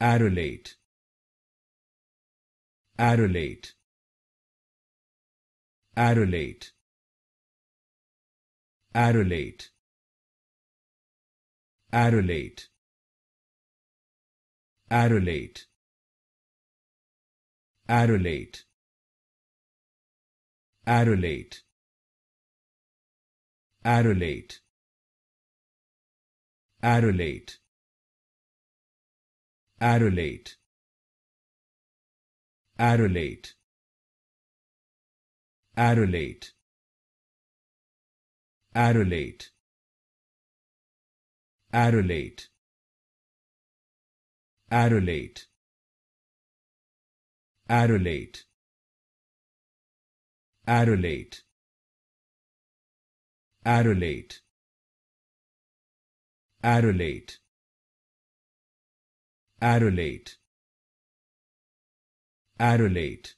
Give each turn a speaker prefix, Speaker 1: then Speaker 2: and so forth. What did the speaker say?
Speaker 1: Arulate. Arulate. Arulate. Arulate. Arulate. Arulate. Arulate. Arulate. Arrelate. Arrelate. Arulate. Arulate. Arulate. Arulate. Arulate. Arulate. Arulate. Arulate. Arrolate. Arrolate. Arrelate. Arrelate.